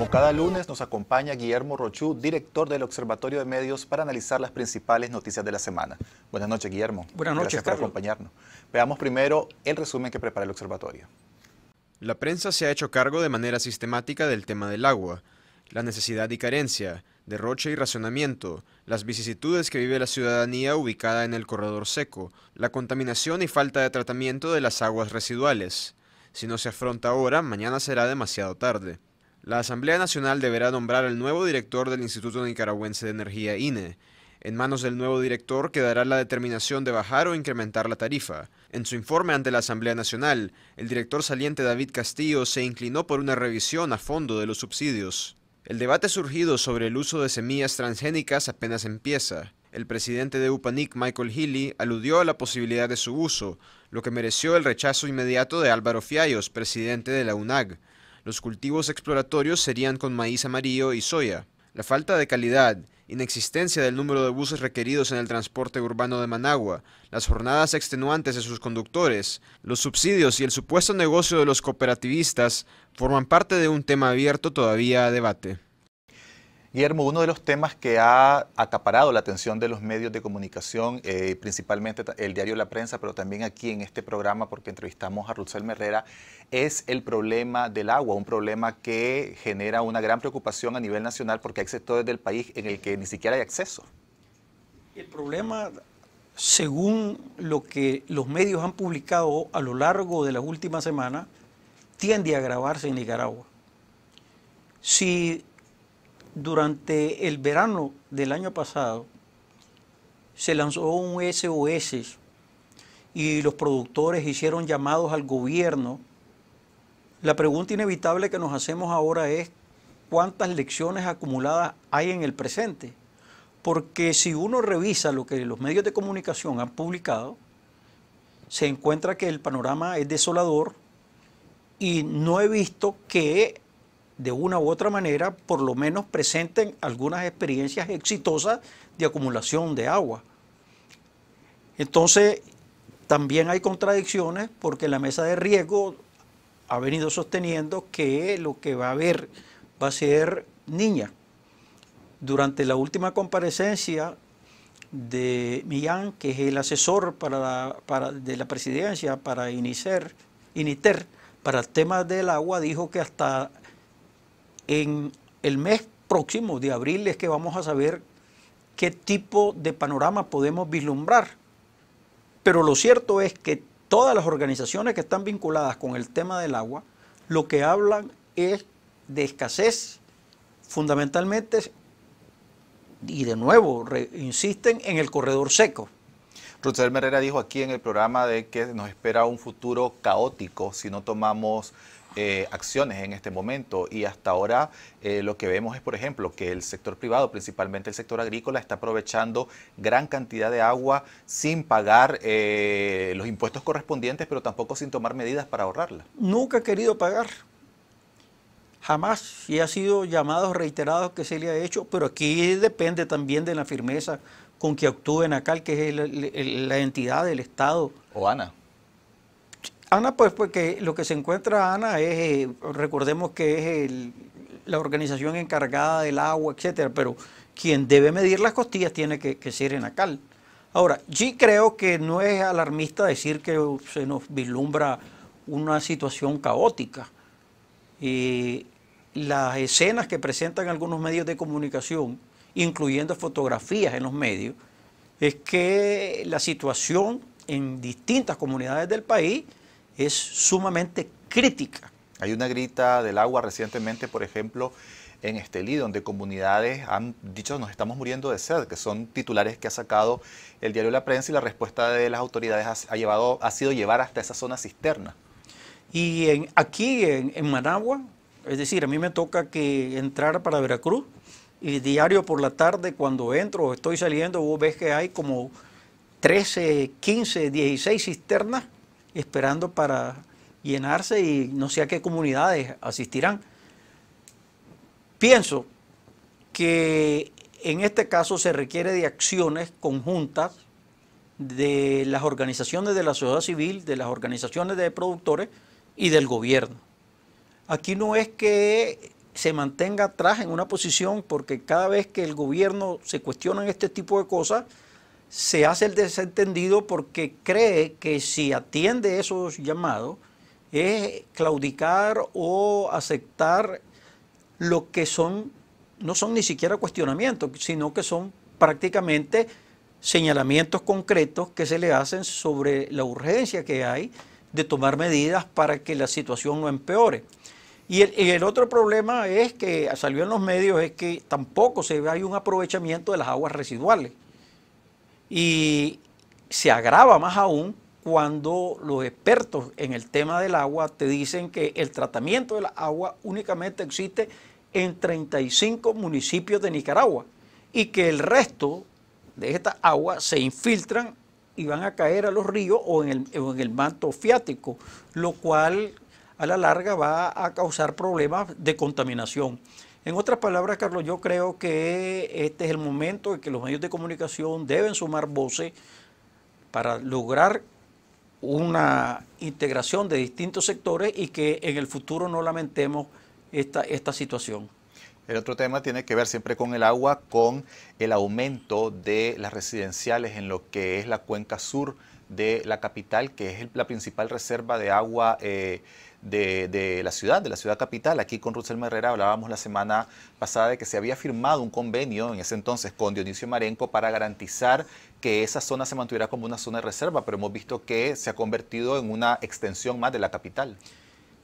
Como cada lunes nos acompaña Guillermo Rochú, director del Observatorio de Medios, para analizar las principales noticias de la semana. Buenas noches, Guillermo. Buenas noches, Gracias por acompañarnos. Veamos primero el resumen que prepara el observatorio. La prensa se ha hecho cargo de manera sistemática del tema del agua, la necesidad y carencia, derroche y racionamiento, las vicisitudes que vive la ciudadanía ubicada en el corredor seco, la contaminación y falta de tratamiento de las aguas residuales. Si no se afronta ahora, mañana será demasiado tarde. La Asamblea Nacional deberá nombrar al nuevo director del Instituto Nicaragüense de Energía INE. En manos del nuevo director quedará la determinación de bajar o incrementar la tarifa. En su informe ante la Asamblea Nacional, el director saliente David Castillo se inclinó por una revisión a fondo de los subsidios. El debate surgido sobre el uso de semillas transgénicas apenas empieza. El presidente de UPANIC, Michael Healy, aludió a la posibilidad de su uso, lo que mereció el rechazo inmediato de Álvaro Fiallos, presidente de la UNAG. Los cultivos exploratorios serían con maíz amarillo y soya. La falta de calidad, inexistencia del número de buses requeridos en el transporte urbano de Managua, las jornadas extenuantes de sus conductores, los subsidios y el supuesto negocio de los cooperativistas forman parte de un tema abierto todavía a debate. Guillermo, uno de los temas que ha acaparado la atención de los medios de comunicación, eh, principalmente el diario La Prensa, pero también aquí en este programa, porque entrevistamos a Rutzel Herrera, es el problema del agua, un problema que genera una gran preocupación a nivel nacional porque hay sectores del país en el que ni siquiera hay acceso. El problema, según lo que los medios han publicado a lo largo de las últimas semanas, tiende a agravarse en Nicaragua. Si durante el verano del año pasado se lanzó un SOS y los productores hicieron llamados al gobierno. La pregunta inevitable que nos hacemos ahora es cuántas lecciones acumuladas hay en el presente. Porque si uno revisa lo que los medios de comunicación han publicado, se encuentra que el panorama es desolador y no he visto que de una u otra manera, por lo menos presenten algunas experiencias exitosas de acumulación de agua. Entonces, también hay contradicciones porque la mesa de riesgo ha venido sosteniendo que lo que va a haber va a ser niña. Durante la última comparecencia de Millán, que es el asesor para, de la presidencia para INITER, para el tema del agua, dijo que hasta en el mes próximo de abril es que vamos a saber qué tipo de panorama podemos vislumbrar. Pero lo cierto es que todas las organizaciones que están vinculadas con el tema del agua, lo que hablan es de escasez, fundamentalmente, y de nuevo, insisten en el corredor seco. Rutzel Herrera dijo aquí en el programa de que nos espera un futuro caótico si no tomamos eh, acciones en este momento y hasta ahora eh, lo que vemos es, por ejemplo, que el sector privado, principalmente el sector agrícola, está aprovechando gran cantidad de agua sin pagar eh, los impuestos correspondientes, pero tampoco sin tomar medidas para ahorrarla. Nunca ha querido pagar, jamás, y ha sido llamados reiterados que se le ha hecho, pero aquí depende también de la firmeza con que actúe NACAL, que es la entidad del Estado. O ANA Ana, pues, porque pues, lo que se encuentra Ana es, eh, recordemos que es la organización encargada del agua, etcétera, pero quien debe medir las costillas tiene que, ser en Acal. Ahora, sí creo que no es alarmista decir que se nos vislumbra una situación caótica. y eh, las escenas que presentan algunos medios de comunicación, incluyendo fotografías en los medios, es que la situación en distintas comunidades del país es sumamente crítica. Hay una grita del agua recientemente, por ejemplo, en Estelí, donde comunidades han dicho nos estamos muriendo de sed, que son titulares que ha sacado el diario La Prensa y la respuesta de las autoridades ha, llevado, ha sido llevar hasta esa zona cisterna. Y aquí en, Managua, es decir, a mí me toca que entrar para Veracruz y diario por la tarde cuando entro o estoy saliendo, vos ves que hay como 13, 15, 16 cisternas esperando para llenarse y no sé a qué comunidades asistirán. Pienso que en este caso se requiere de acciones conjuntas de las organizaciones de la sociedad civil, de las organizaciones de productores y del gobierno. Aquí no es que se mantenga atrás en una posición porque cada vez que el gobierno se cuestiona en este tipo de cosas, se hace el desentendido porque cree que si atiende esos llamados es claudicar o aceptar lo que son, no son ni siquiera cuestionamientos, sino que son prácticamente señalamientos concretos que se le hacen sobre la urgencia que hay de tomar medidas para que la situación no empeore. Y el, el, otro problema es que salió en los medios es que tampoco se ve hay un aprovechamiento de las aguas residuales. Y se agrava más aún cuando los expertos en el tema del agua te dicen que el tratamiento del agua únicamente existe en 35 municipios de Nicaragua y que el resto de esta agua se infiltran y van a caer a los ríos o en el, o en el manto fiático, lo cual a la larga va a causar problemas de contaminación. En otras palabras, Carlos, yo creo que este es el momento en que los medios de comunicación deben sumar voces para lograr una integración de distintos sectores y que en el futuro no lamentemos esta, esta situación. El otro tema tiene que ver siempre con el agua, con el aumento de las residenciales en lo que es la cuenca sur de la capital, que es la principal reserva de agua. Eh, de, la ciudad, de la ciudad capital. Aquí con Russell Herrera hablábamos la semana pasada de que se había firmado un convenio en ese entonces con Dionisio Marenco para garantizar que esa zona se mantuviera como una zona de reserva, pero hemos visto que se ha convertido en una extensión más de la capital.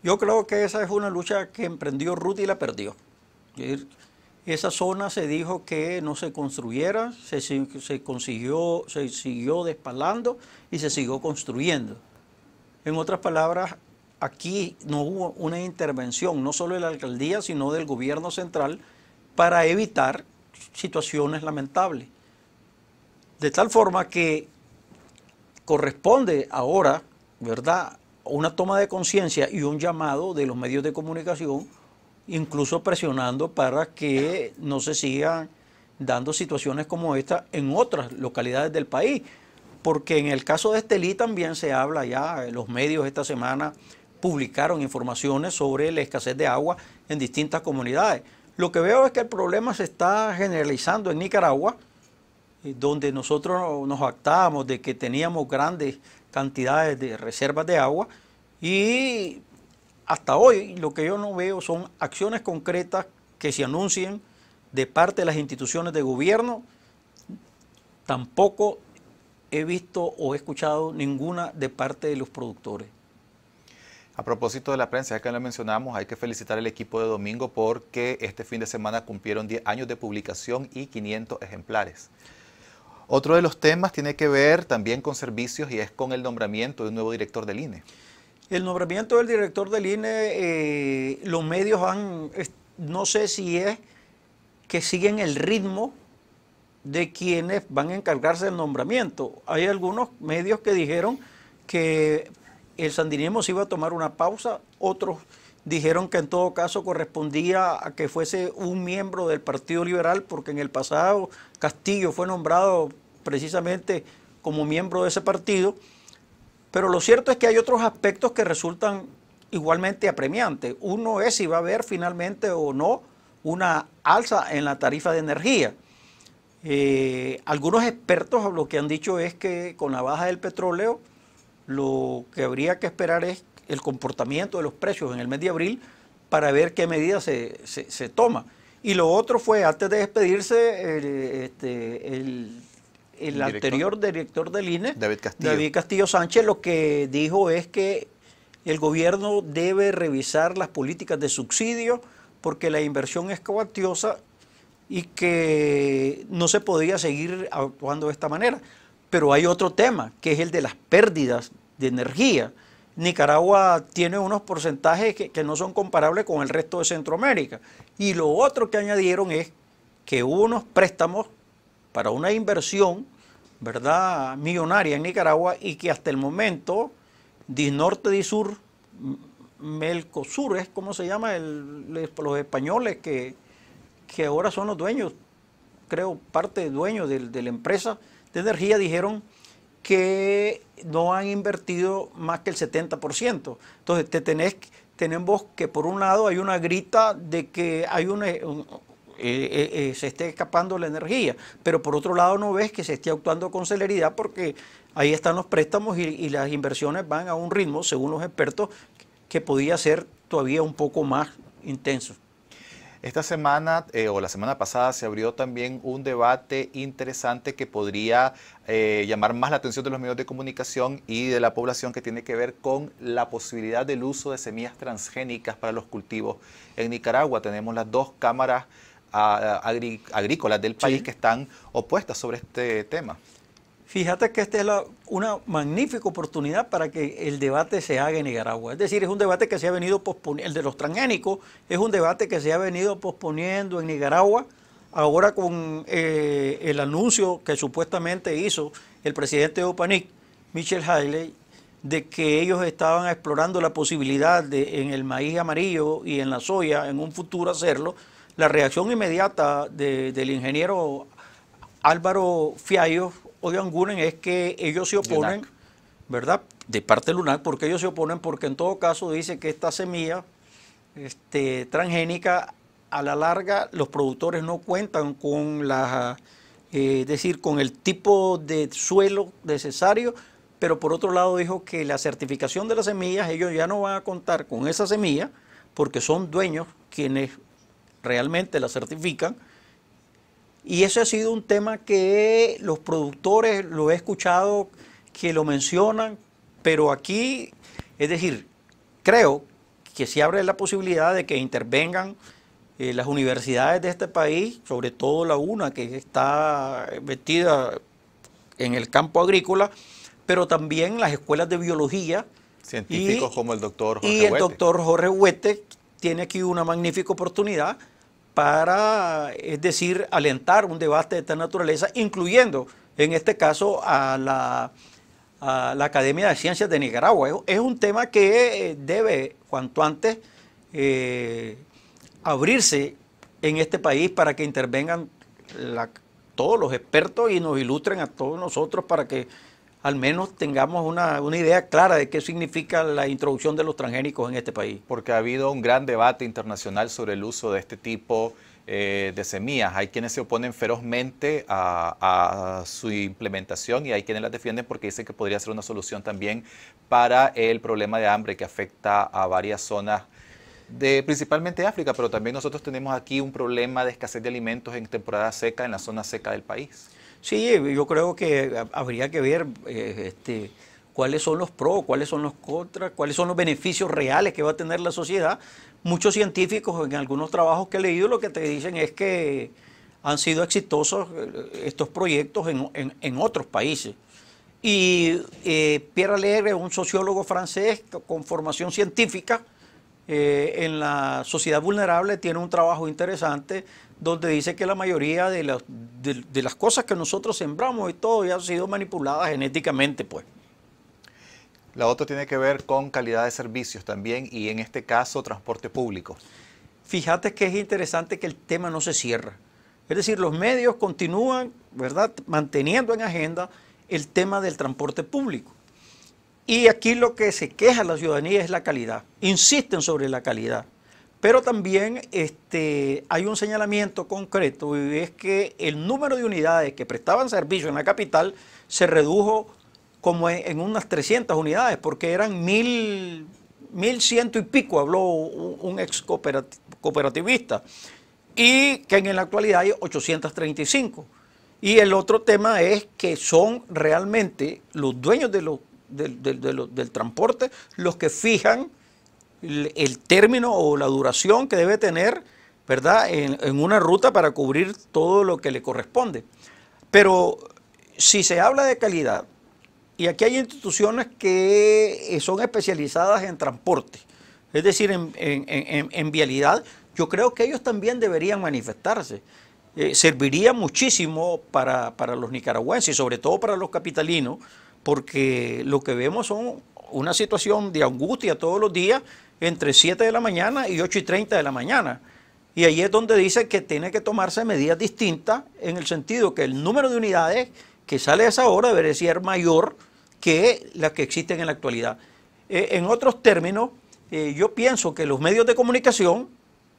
Yo creo que esa es una lucha que emprendió Ruth y la perdió. Esa zona se dijo que no se construyera, se, se consiguió, se siguió despalando y se siguió construyendo. En otras palabras, aquí no hubo una intervención, no solo de la alcaldía, sino del gobierno central, para evitar situaciones lamentables. De tal forma que corresponde ahora, ¿verdad?, una toma de conciencia y un llamado de los medios de comunicación, incluso presionando para que no se sigan dando situaciones como esta en otras localidades del país. Porque en el caso de Estelí también se habla ya, en los medios esta semana publicaron informaciones sobre la escasez de agua en distintas comunidades. Lo que veo es que el problema se está generalizando en Nicaragua, eh, donde nosotros nos actábamos de que teníamos grandes cantidades de reservas de agua y hasta hoy lo que yo no veo son acciones concretas que se anuncien de parte de las instituciones de gobierno. Tampoco he visto o he escuchado ninguna de parte de los productores. A propósito de la prensa, ya que lo mencionamos, hay que felicitar al equipo de domingo porque este fin de semana cumplieron 10 años de publicación y 500 ejemplares. Otro de los temas tiene que ver también con servicios y es con el nombramiento de un nuevo director del INE. El nombramiento del director del INE, eh, los medios han, no sé si es que siguen el ritmo de quienes van a encargarse del nombramiento. Hay algunos medios que dijeron que el sandinismo se iba a tomar una pausa, otros dijeron que en todo caso correspondía a que fuese un miembro del Partido Liberal, porque en el pasado Castillo fue nombrado precisamente como miembro de ese partido, pero lo cierto es que hay otros aspectos que resultan igualmente apremiantes. Uno es si va a haber finalmente o no una alza en la tarifa de energía. Eh, algunos expertos lo que han dicho es que con la baja del petróleo, lo que habría que esperar es el comportamiento de los precios en el mes de abril para ver qué medidas se, se, toma. Y lo otro fue, antes de despedirse, el, este, anterior director, del INE, David Castillo. Sánchez, lo que dijo es que el gobierno debe revisar las políticas de subsidio porque la inversión es coactiosa y que no se podía seguir actuando de esta manera. Pero hay otro tema, que es el de las pérdidas de energía. Nicaragua tiene unos porcentajes que, no son comparables con el resto de Centroamérica. Y lo otro que añadieron es que hubo unos préstamos para una inversión, ¿verdad?, millonaria en Nicaragua y que hasta el momento, norte Disnorte, Disur, Melcosur, es como se llama los españoles que, que, ahora son los dueños, creo, parte dueños de la empresa, de Energía dijeron que no han invertido más que el 70%. Entonces, te tenés, tenemos que, por un lado, hay una grita de que hay un, eh, eh, eh, se esté escapando la energía, pero por otro lado no ves que se esté actuando con celeridad porque ahí están los préstamos y, y las inversiones van a un ritmo, según los expertos, que podía ser todavía un poco más intenso. Esta semana eh, o la semana pasada se abrió también un debate interesante que podría eh, llamar más la atención de los medios de comunicación y de la población que tiene que ver con la posibilidad del uso de semillas transgénicas para los cultivos. En Nicaragua tenemos las dos cámaras ah, agrícolas del país que están opuestas sobre este tema. Fíjate que esta es una magnífica oportunidad para que el debate se haga en Nicaragua. Es decir, es un debate que se ha venido posponiendo, el de los transgénicos, es un debate que se ha venido posponiendo en Nicaragua. Ahora con eh, el anuncio que supuestamente hizo el presidente de OPANIC, Michel hailey de que ellos estaban explorando la posibilidad de en el maíz amarillo y en la soya, en un futuro hacerlo, la reacción inmediata del ingeniero Álvaro Fiallo o de Anguren es que ellos se oponen, ¿verdad? De parte lunar, porque ellos se oponen porque en todo caso dice que esta semilla este, transgénica a la larga los productores no cuentan con la, eh, decir, con el tipo de suelo necesario, pero por otro lado dijo que la certificación de las semillas ellos ya no van a contar con esa semilla porque son dueños quienes realmente la certifican y eso ha sido un tema que los productores, lo he escuchado que lo mencionan, pero aquí, es decir, creo que se abre la posibilidad de que intervengan eh, las universidades de este país, sobre todo la UNA, que está metida en el campo agrícola, pero también las escuelas de biología. Científicos como el doctor Jorge Huete. Y el doctor Jorge Huete tiene aquí una magnífica oportunidad para, es decir, alentar un debate de esta naturaleza, incluyendo en este caso a la, la Academia de Ciencias de Nicaragua. Es, un tema que eh, debe, cuanto antes, eh, abrirse en este país para que intervengan todos los expertos y nos ilustren a todos nosotros para que al menos tengamos una, idea clara de qué significa la introducción de los transgénicos en este país. Porque ha habido un gran debate internacional sobre el uso de este tipo eh, de semillas. Hay quienes se oponen ferozmente a, su implementación y hay quienes las defienden porque dicen que podría ser una solución también para el problema de hambre que afecta a varias zonas de, principalmente de África, pero también nosotros tenemos aquí un problema de escasez de alimentos en temporada seca en la zona seca del país. Sí, yo creo que habría que ver eh, este, cuáles son los pros, cuáles son los contras, cuáles son los beneficios reales que va a tener la sociedad. Muchos científicos en algunos trabajos que he leído lo que te dicen es que han sido exitosos eh, estos proyectos en, otros países. Y eh, Pierre Alegre, un sociólogo francés con formación científica en la sociedad vulnerable, tiene un trabajo interesante donde dice que la mayoría de las, cosas que nosotros sembramos y todo ya han sido manipuladas genéticamente, pues. La otra tiene que ver con calidad de servicios también y en este caso transporte público. Fíjate que es interesante que el tema no se cierra. Es decir, los medios continúan, ¿verdad?, manteniendo en agenda el tema del transporte público. Y aquí lo que se queja la ciudadanía es la calidad. Insisten sobre la calidad. Pero también este, hay un señalamiento concreto y es que el número de unidades que prestaban servicio en la capital se redujo como en unas 300 unidades, porque eran mil, mil ciento y pico, habló un ex cooperativista, y que en la actualidad hay 835. Y el otro tema es que son realmente los dueños de del transporte los que fijan el término o la duración que debe tener, ¿verdad?, en, una ruta para cubrir todo lo que le corresponde. Pero si se habla de calidad, y aquí hay instituciones que eh, son especializadas en transporte, es decir, en, vialidad, yo creo que ellos también deberían manifestarse. Eh, serviría muchísimo para, para, los nicaragüenses, y sobre todo para los capitalinos, porque lo que vemos son una situación de angustia todos los días entre 7 de la mañana y 8 y 30 de la mañana. Y ahí es donde dice que tiene que tomarse medidas distintas en el sentido que el número de unidades que sale a esa hora debería ser mayor que las que existen en la actualidad. Eh, en otros términos, eh, yo pienso que los medios de comunicación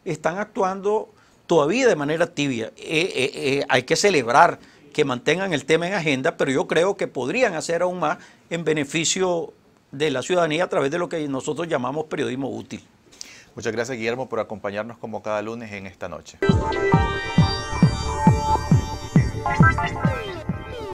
están actuando todavía de manera tibia. Eh, hay que celebrar que mantengan el tema en agenda, pero yo creo que podrían hacer aún más en beneficio de la ciudadanía a través de lo que nosotros llamamos periodismo útil. Muchas gracias Guillermo por acompañarnos como cada lunes en esta noche.